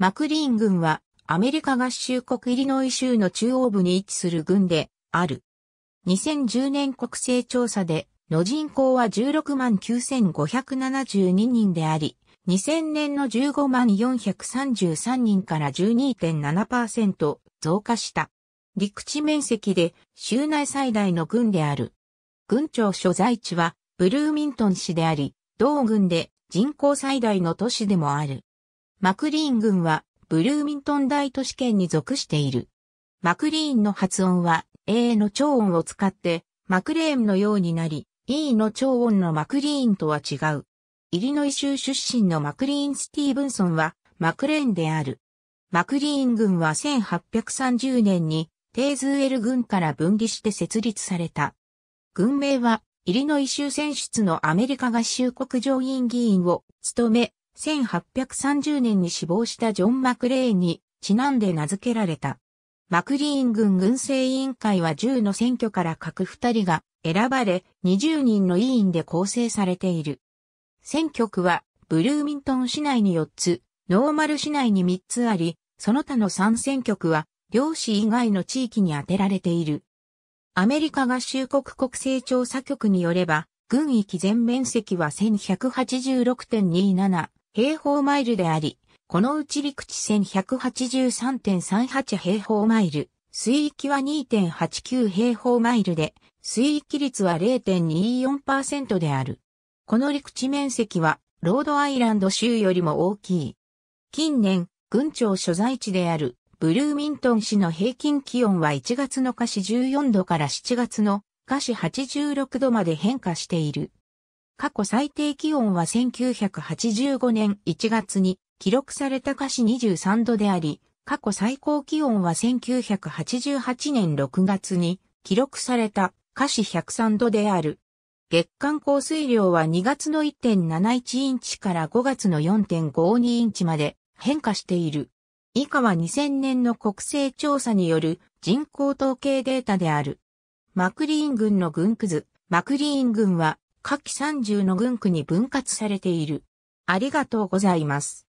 マクリーン軍はアメリカ合衆国イリノイ州の中央部に位置する軍である。2010年国勢調査での人口は16万9572人であり、2000年の15万433人から12.7%増加した。陸地面積で州内最大の軍である。軍庁所在地はブルーミントン市であり、同軍で人口最大の都市でもある。マクリーン郡はブルーミントン大都市圏に属している。マクリーンの発音は A の超音を使ってマクレーンのようになり、E の超音のマクリーンとは違う。イリノイ州出身のマクリーン・スティーブンソンはマクレーンである。マクリーン郡は1830年にテーズエル郡から分離して設立された。郡名はイリノイ州選出のアメリカ合衆国上院議員を務め、1830年に死亡したジョン・マクレーンにちなんで名付けられた。マクリーン軍軍政委員会は10の選挙から各2人が選ばれ20人の委員で構成されている。選挙区はブルーミントン市内に4つ、ノーマル市内に3つあり、その他の3選挙区は両市以外の地域に充てられている。アメリカ合衆国国勢調査局によれば、軍域全面積は1186.27平方マイルであり、このうち陸地線183.38平方マイル、水域は2.89平方マイルで、水域率は0.24%である。この陸地面積は、ロードアイランド州よりも大きい。近年、郡庁所在地であるブルーミントン市の平均気温は1月の下市14度から7月の下市86度まで変化している。過去最低気温は1985年1月に記録された華氏23度であり、過去最高気温は1988年6月に記録された華氏103度である。月間降水量は2月の1.71インチから5月の4.52インチまで変化している。以下は2000年の国勢調査による人口統計データである。マクリーン群の群区図。マクリーン郡は下記30の軍区に分割されている。ありがとうございます。